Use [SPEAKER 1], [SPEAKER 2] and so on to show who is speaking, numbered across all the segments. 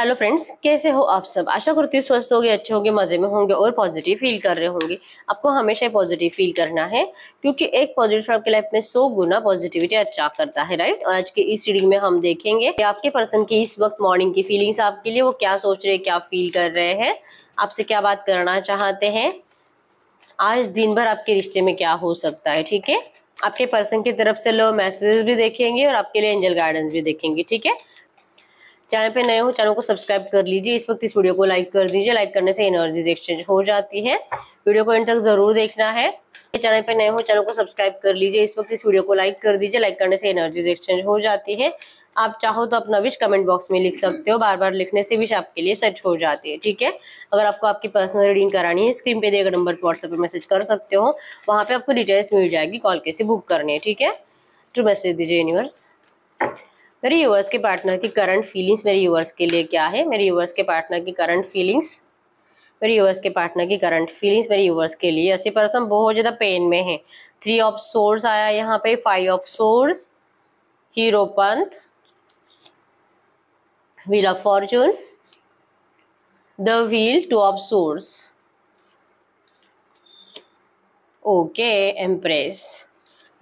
[SPEAKER 1] hello friends कैसे हो आप सब आशा करती हूँ स्वस्थ होगे अच्छे होंगे मज़े में होंगे और पॉजिटिव फील कर रहे होंगे आपको हमेशा ही पॉजिटिव फील करना है क्योंकि एक पॉजिटिव आपके लाइफ में सौ गुना पॉजिटिविटी अच्छा करता है राइट और आज के इस रीडिंग में हम देखेंगे कि आपके पर्सन की इस वक्त मॉर्निंग की फीलिंग्स आपके लिए वो क्या सोच रहे क्या फील कर रहे हैं आपसे क्या बात करना चाहते हैं आज दिन भर आपके रिश्ते में क्या हो सकता है ठीक है आपके पर्सन की तरफ से लो मैसेजेस भी देखेंगे और आपके लिए एंजल गार्डन भी देखेंगे ठीक है चैनल पे नए हो चैनल को सब्सक्राइब कर लीजिए इस वक्त इस वीडियो को लाइक कर दीजिए लाइक करने से एनर्जीज एक्सचेंज हो जाती है वीडियो को एंड तक जरूर देखना है चैनल पे नए हो चैनल को सब्सक्राइब कर लीजिए इस वक्त इस वीडियो को लाइक कर दीजिए लाइक करने से एनर्जीज एक्सचेंज हो जाती है आप चाहो तो अपना विश कमेंट बॉक्स में लिख सकते हो बार बार लिखने से विश आपके लिए सच हो जाती है ठीक है अगर आपको आपकी पर्सनल रीडिंग करानी है स्क्रीन पे देगा नंबर पर व्हाट्सएप पर मैसेज कर सकते हो वहाँ पे आपको डिटेल्स मिल जाएगी कॉल कैसे बुक करनी है ठीक है ट्रू मैसेज दीजिए यूनिवर्स मेरे यूवर्स के पार्टनर की करंट फीलिंग्स मेरे यूवर्स के लिए क्या है मेरे यूवर्स के पार्टनर की करंट फीलिंग्स मेरे यूवर्स के पार्टनर की करंट फीलिंग्स मेरे यूवर्स के लिए ऐसे पर्सन बहुत ज़्यादा पेन में है थ्री ऑफ सोर्स आया यहाँ पे five of swords hierophant wheel of fortune the wheel two of swords okay empress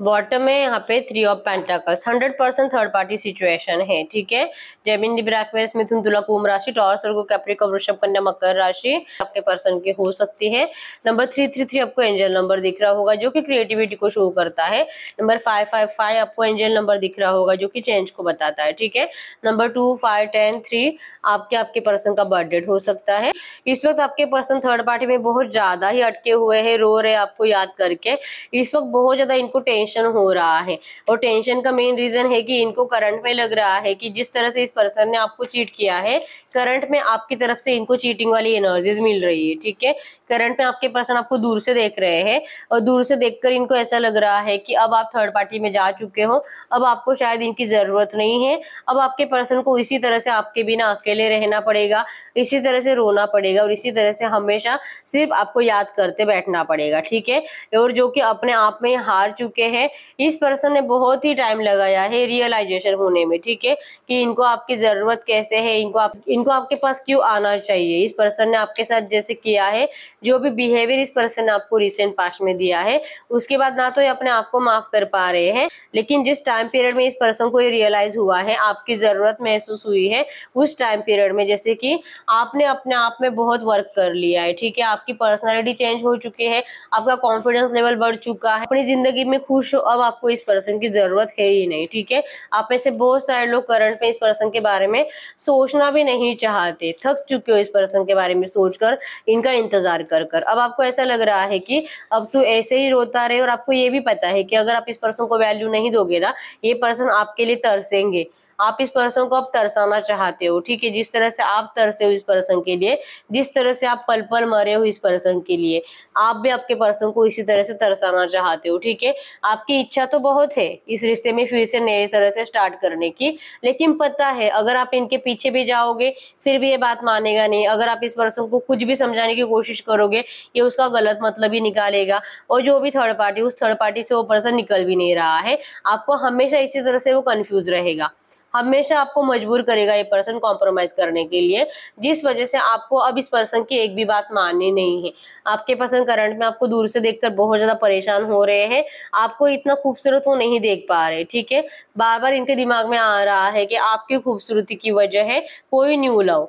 [SPEAKER 1] bottom में यहाँ पे three of pentacles hundred percent third party situation है ठीक है जैमिन डिब्रा एक्वेरियस मिथुन तुला कुंभ राशि टॉर्स और कैप्रिकॉम वृषभ कन्या मकर राशि आपके पर्सन की हो सकती है नंबर थ्री थ्री थ्री आपको एंजल नंबर दिख रहा होगा जो कि क्रिएटिविटी को शो करता है नंबर फाइव फाइव फाइव आपको एंजल नंबर दिख रहा होगा जो कि चेंज को बताता है ठीक है number two five ten three आपके आपके पर्सन का बर्थडे हो सकता है इस वक्त आपके पर्सन थर्ड पार्टी में बहुत ज्यादा ही अटके हुए है रो रहे आपको याद करके इस वक्त बहुत ज्यादा इनको टेंशन हो रहा है और टेंशन का मेन रीजन है कि इनको करंट में लग रहा है कि जिस तरह से इस पर्सन ने आपको चीट किया है करंट में आपकी तरफ से इनको चीटिंग वाली एनर्जीज मिल रही है ठीक है करंट में आपके पर्सन आपको दूर से देख रहे हैं और दूर से देखकर इनको ऐसा लग रहा है कि अब आप थर्ड पार्टी में जा चुके हो अब आपको शायद इनकी ज़रूरत नहीं है अब आपके पर्सन को इसी तरह से आपके बिना अकेले रहना पड़ेगा इसी तरह से रोना पड़ेगा और इसी तरह से हमेशा सिर्फ आपको याद करते बैठना पड़ेगा ठीक है और जो कि अपने आप में हार चुके हैं इस पर्सन ने बहुत ही टाइम लगाया है रियलाइजेशन होने में ठीक है कि इनको आप आपकी ज़रूरत कैसे है इनको आप इनको आपके पास क्यों आना चाहिए इस पर्सन ने आपके साथ जैसे किया है जो भी बिहेवियर इस पर्सन ने आपको रिसेंट पास्ट में दिया है उसके बाद ना तो ये अपने आप को माफ़ कर पा रहे हैं लेकिन जिस टाइम पीरियड में इस पर्सन को ये रियलाइज़ हुआ है आपकी ज़रूरत महसूस हुई है उस टाइम पीरियड में जैसे कि आपने अपने आप में बहुत वर्क कर लिया है ठीक है आपकी पर्सनैलिटी चेंज हो चुकी है आपका कॉन्फिडेंस लेवल बढ़ चुका है अपनी ज़िंदगी में खुश हो अब आपको इस पर्सन की ज़रूरत है ही नहीं ठीक है आप ऐसे बहुत सारे लोग करंट में इस पर्सन के बारे में सोचना भी नहीं चाहते थक चुके हो इस पर्सन के बारे में सोचकर इनका इंतजार कर कर अब आपको ऐसा लग रहा है कि अब तू तो ऐसे ही रोता रहे और आपको ये भी पता है कि अगर आप इस पर्सन को वैल्यू नहीं दोगे ना ये पर्सन आपके लिए तरसेंगे आप इस पर्सन को आप तरसाना चाहते हो ठीक है जिस तरह से आप तरसे हो इस पर्सन के लिए जिस तरह से आप पल पल मरे हो इस पर्सन के लिए आप भी आपके पर्सन को इसी तरह से तरसाना चाहते हो ठीक है आपकी इच्छा तो बहुत है इस रिश्ते में फिर से नए तरह से स्टार्ट करने की लेकिन पता है अगर आप इनके पीछे भी जाओगे फिर भी ये बात मानेगा नहीं अगर आप इस पर्सन को कुछ भी समझाने की कोशिश करोगे ये उसका गलत मतलब ही निकालेगा और जो भी थर्ड पार्टी उस थर्ड पार्टी से वो पर्सन निकल भी नहीं रहा है आपको हमेशा इसी तरह से वो कन्फ्यूज रहेगा हमेशा आपको मजबूर करेगा ये पर्सन कॉम्प्रोमाइज करने के लिए जिस वजह से आपको अब इस पर्सन की एक भी बात माननी नहीं है आपके पर्सन करंट में आपको दूर से देखकर बहुत ज़्यादा परेशान हो रहे हैं आपको इतना खूबसूरत वो नहीं देख पा रहे ठीक है बार बार इनके दिमाग में आ रहा है कि आपकी खूबसूरती की वजह है कोई न्यू लव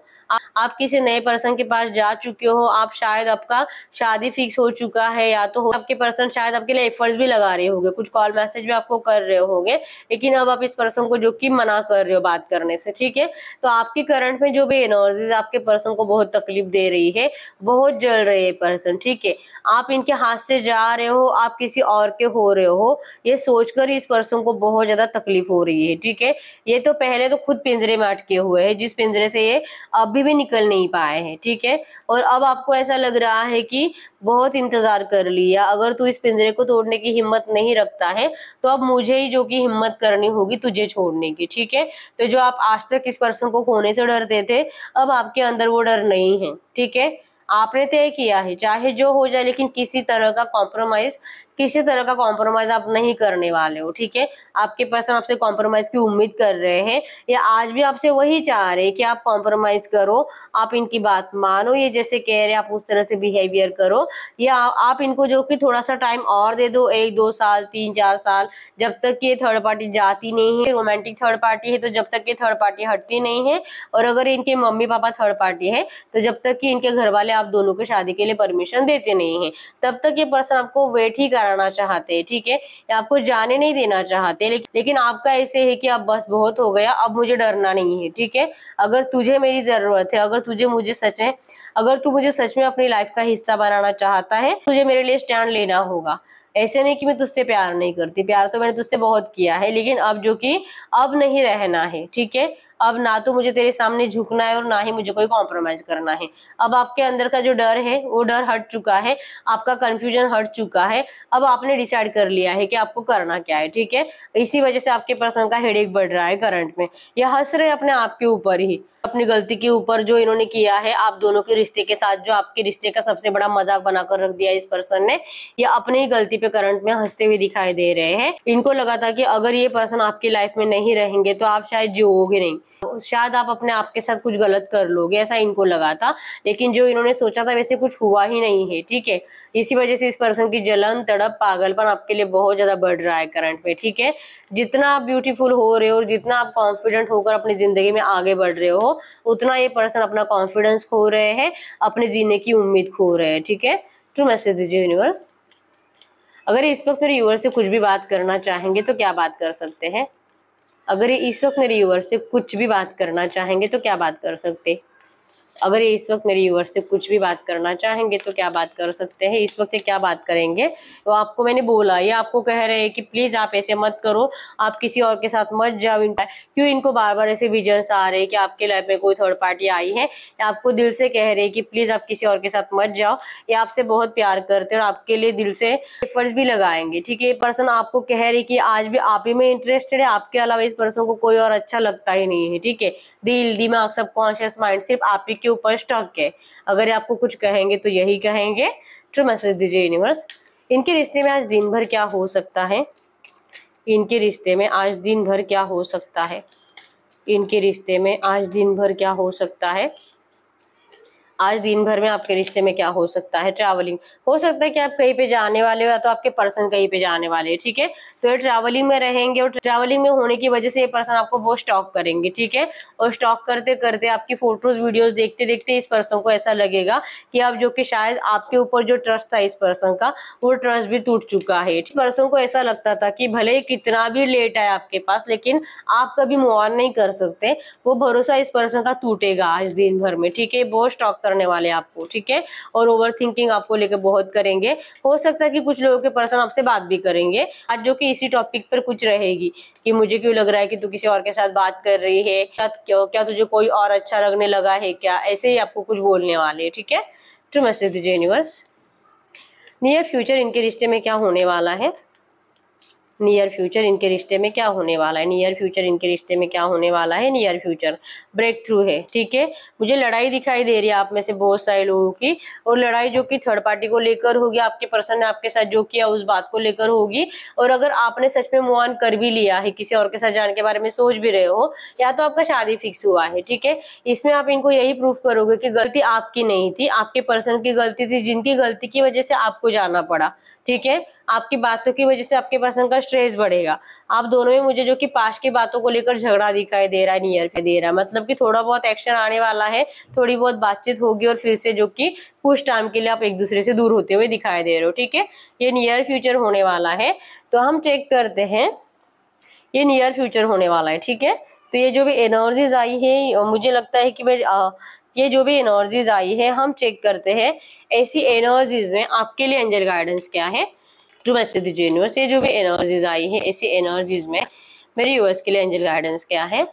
[SPEAKER 1] आप किसी नए पर्सन के पास जा चुके हो आप शायद आपका शादी फिक्स हो चुका है या तो आपके पर्सन शायद आपके लिए एफर्ट्स भी लगा रहे होंगे कुछ कॉल मैसेज भी आपको कर रहे होंगे लेकिन अब आप इस पर्सन को जो कि मना कर रहे हो बात करने से ठीक है तो आपके करंट में जो भी एनर्जीज आपके पर्सन को बहुत तकलीफ दे रही है बहुत जल रही है पर्सन ठीक है आप इनके हाथ से जा रहे हो आप किसी और के हो रहे हो ये सोचकर इस पर्सन को बहुत ज़्यादा तकलीफ हो रही है ठीक है ये तो पहले तो खुद पिंजरे में अटके हुए है जिस पिंजरे से ये अभी भी निकल नहीं पाए हैं ठीक है और अब आपको ऐसा लग रहा है कि बहुत इंतजार कर लिया अगर तू इस पिंजरे को तोड़ने की हिम्मत नहीं रखता है तो अब मुझे ही जो कि हिम्मत करनी होगी तुझे छोड़ने की ठीक है तो जो आप आज तक इस पर्सन को खोने से डरते थे अब आपके अंदर वो डर नहीं है ठीक है आपने तय किया है चाहे जो हो जाए लेकिन किसी तरह का कॉम्प्रोमाइज किसी तरह का कॉम्प्रोमाइज आप नहीं करने वाले हो ठीक है आपके पर्सन आपसे कॉम्प्रोमाइज की उम्मीद कर रहे हैं या आज भी आपसे वही चाह रहे हैं कि आप कॉम्प्रोमाइज करो आप इनकी बात मानो ये जैसे कह रहे हैं आप उस तरह से बिहेवियर करो या आप इनको जो कि थोड़ा सा टाइम और दे दो एक दो साल तीन चार साल जब तक ये थर्ड पार्टी जाती नहीं है रोमांटिक थर्ड पार्टी है तो जब तक ये थर्ड पार्टी हटती नहीं है और अगर इनके मम्मी पापा थर्ड पार्टी है तो जब तक कि इनके घर वाले आप दोनों की शादी के लिए परमिशन देते नहीं है तब तक ये पर्सन आपको वेट ही करा चढ़ाना चाहते हैं ठीक है या आपको जाने नहीं देना चाहते लेकिन आपका ऐसे है कि अब बस बहुत हो गया अब मुझे डरना नहीं है ठीक है अगर तुझे मेरी ज़रूरत है अगर तुझे मुझे सच में अगर तू मुझे सच में अपनी लाइफ का हिस्सा बनाना चाहता है तुझे मेरे लिए स्टैंड लेना होगा ऐसे नहीं कि मैं तुझसे प्यार नहीं करती प्यार तो मैंने तुझसे बहुत किया है लेकिन अब जो कि अब नहीं रहना है ठीक है अब ना तो मुझे तेरे सामने झुकना है और ना ही मुझे कोई कॉम्प्रोमाइज करना है अब आपके अंदर का जो डर है वो डर हट चुका है आपका कन्फ्यूजन हट चुका है अब आपने डिसाइड कर लिया है कि आपको करना क्या है ठीक है इसी वजह से आपके पर्सन का हेडेक बढ़ रहा है करंट में यह हंस रहे अपने आप के ऊपर ही अपनी गलती के ऊपर जो इन्होंने किया है आप दोनों के रिश्ते के साथ जो आपके रिश्ते का सबसे बड़ा मजाक बनाकर रख दिया इस पर्सन ने या अपनी ही गलती पे करंट में हंसते हुए दिखाई दे रहे हैं इनको लगा था कि अगर ये पर्सन आपकी लाइफ में नहीं रहेंगे तो आप शायद जियोगे नहीं शायद आप अपने आप के साथ कुछ गलत कर लोगे ऐसा इनको लगा था लेकिन जो इन्होंने सोचा था वैसे कुछ हुआ ही नहीं है ठीक है इसी वजह से इस पर्सन की जलन तड़प पागलपन आपके लिए बहुत ज़्यादा बढ़ रहा है करंट में ठीक है जितना आप ब्यूटीफुल हो रहे हो और जितना आप कॉन्फिडेंट होकर अपनी ज़िंदगी में आगे बढ़ रहे हो उतना ये पर्सन अपना कॉन्फिडेंस खो रहे है अपने जीने की उम्मीद खो रहे हैं ठीक है ट्रू मैसेज दीजिए यूनिवर्स अगर इस वक्त फिर यूवर से कुछ भी बात करना चाहेंगे तो क्या बात कर सकते हैं अगर ये वक्त अपने व्यूअर से कुछ भी बात करना चाहेंगे तो क्या बात कर सकते अगर ये इस वक्त मेरे यूवर से कुछ भी बात करना चाहेंगे तो क्या बात कर सकते हैं इस वक्त क्या बात करेंगे तो आपको मैंने बोला ये आपको कह रहे हैं कि प्लीज़ आप ऐसे मत करो आप किसी और के साथ मत जाओ इन क्यों इनको बार बार ऐसे विजन्स आ रहे हैं कि आपके लाइफ में कोई थर्ड पार्टी आई है या आपको दिल से कह रहे हैं कि प्लीज़ आप किसी और के साथ मत जाओ ये आपसे बहुत प्यार करते हैं और आपके लिए दिल से एफर्ट्स भी लगाएंगे ठीक है ये पर्सन आपको कह रही कि आज भी आप ही में इंटरेस्टेड है आपके अलावा इस पर्सन को कोई और अच्छा लगता ही नहीं है ठीक है दिल दिमाग सब कॉन्शियस माइंड सिर्फ आप ही के ऊपर स्टॉक के अगर आपको कुछ कहेंगे तो यही कहेंगे ट्रू मैसेज दीजिए यूनिवर्स इनके रिश्ते में आज दिन भर क्या हो सकता है इनके रिश्ते में आज दिन भर क्या हो सकता है इनके रिश्ते में आज दिन भर क्या हो सकता है आज दिन भर में आपके रिश्ते में क्या हो सकता है ट्रैवलिंग हो सकता है कि आप कहीं पे जाने वाले हो या तो आपके पर्सन कहीं पे जाने वाले हैं ठीक है तो ये ट्रैवलिंग में रहेंगे और ट्रैवलिंग में होने की वजह से ये पर्सन आपको बहुत स्टॉक करेंगे ठीक है और स्टॉक करते करते आपकी फोटोज वीडियोज देखते देखते इस पर्सन को ऐसा लगेगा कि आप जो कि शायद आपके ऊपर जो ट्रस्ट था इस पर्सन का वो ट्रस्ट भी टूट चुका है इस पर्सन को ऐसा लगता था कि भले कितना भी लेट आए आपके पास लेकिन आप कभी मुआन नहीं कर सकते वो भरोसा इस पर्सन का टूटेगा आज दिन भर में ठीक है बहुत स्टॉक करने वाले आपको ठीक है और ओवर थिंकिंग आपको लेकर बहुत करेंगे हो सकता है कि कुछ लोगों के पर्सन आपसे बात भी करेंगे आज जो कि इसी टॉपिक पर कुछ रहेगी कि मुझे क्यों लग रहा है कि तू किसी और के साथ बात कर रही है क्या क्या तुझे कोई और अच्छा लगने लगा है क्या ऐसे ही आपको कुछ बोलने वाले है ठीक है टू मैसेज दीजिए यूनिवर्स नियर फ्यूचर इनके रिश्ते में क्या होने वाला है नियर फ्यूचर इनके रिश्ते में क्या होने वाला है नियर फ्यूचर इनके रिश्ते में क्या होने वाला है नियर फ्यूचर ब्रेक थ्रू है ठीक है मुझे लड़ाई दिखाई दे रही है आप में से बहुत सारे लोगों की और लड़ाई जो कि थर्ड पार्टी को लेकर होगी आपके पर्सन ने आपके साथ जो किया उस बात को लेकर होगी और अगर आपने सच में मुआन कर भी लिया है किसी और के साथ जाने के बारे में सोच भी रहे हो या तो आपका शादी फिक्स हुआ है ठीक है इसमें आप इनको यही प्रूफ करोगे कि गलती आपकी नहीं थी आपके पर्सन की गलती थी जिनकी गलती की वजह से आपको जाना पड़ा ठीक है आपकी बातों की वजह से आपके पर्सन का स्ट्रेस बढ़ेगा आप दोनों में मुझे जो कि पास की बातों को लेकर झगड़ा दिखाई दे रहा है नियर पे दे रहा है मतलब कि थोड़ा बहुत एक्शन आने वाला है थोड़ी बहुत बातचीत होगी और फिर से जो कि कुछ टाइम के लिए आप एक दूसरे से दूर होते हुए दिखाई दे रहे हो ठीक है ये नियर फ्यूचर होने वाला है तो हम चेक करते हैं ये नियर फ्यूचर होने वाला है ठीक है तो ये जो भी एनर्जीज आई है मुझे लगता है कि भाई ये जो भी एनर्जीज आई है हम चेक करते हैं ऐसी एनर्जीज में आपके लिए एंजल गाइडेंस क्या है टू मैसेज दीजिए यूनिवर्स ये जो भी एनर्जीज आई है ऐसी एनर्जीज में मेरे यूवर्स के लिए एंजल गाइडेंस क्या है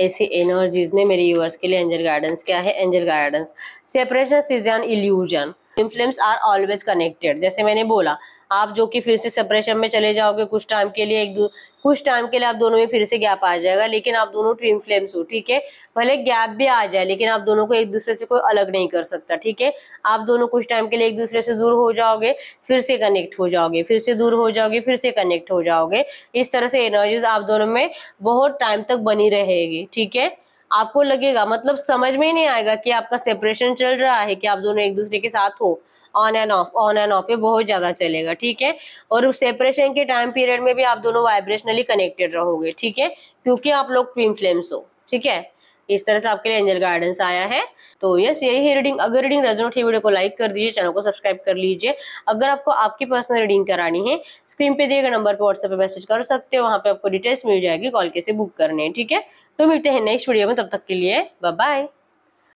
[SPEAKER 1] ऐसी एनर्जीज में मेरे यूवर्स के लिए एंजल गाइडेंस क्या है angel guidance separation is an illusion in flames are always connected जैसे मैंने बोला आप जो कि फिर से सेपरेशन में चले जाओगे कुछ टाइम के लिए एक दो कुछ टाइम के लिए आप दोनों में फिर से गैप आ जाएगा लेकिन आप दोनों ट्विन फ्लेम्स हो ठीक है भले गैप भी आ जाए लेकिन आप दोनों को एक दूसरे से कोई अलग नहीं कर सकता ठीक है आप दोनों कुछ टाइम के लिए एक दूसरे से दूर हो जाओगे फिर से कनेक्ट हो जाओगे फिर से दूर हो जाओगे फिर से कनेक्ट हो जाओगे इस तरह से एनर्जीज आप दोनों में बहुत टाइम तक बनी रहेगी ठीक है आपको लगेगा मतलब समझ में ही नहीं आएगा कि आपका सेपरेशन चल रहा है कि आप दोनों एक दूसरे के साथ हो on and off on and off ये बहुत ज़्यादा चलेगा ठीक है और सेपरेशन के टाइम पीरियड में भी आप दोनों वाइब्रेशनली कनेक्टेड रहोगे ठीक है क्योंकि आप लोग ट्विन फ्लेम्स हो ठीक है इस तरह से आपके लिए एंजल गाइडेंस आया है तो यस यही है रीडिंग अगर रीडिंग रेजोनेट थी वीडियो को लाइक कर दीजिए चैनल को सब्सक्राइब कर लीजिए अगर आपको आपकी पर्सनल रीडिंग करानी है स्क्रीन पे दिए गए नंबर पर व्हाट्सएप पे मैसेज कर सकते हो वहाँ पे आपको डिटेल्स मिल जाएगी कॉल कैसे बुक करने ठीक है तो मिलते हैं नेक्स्ट वीडियो में तब तक के लिए बाय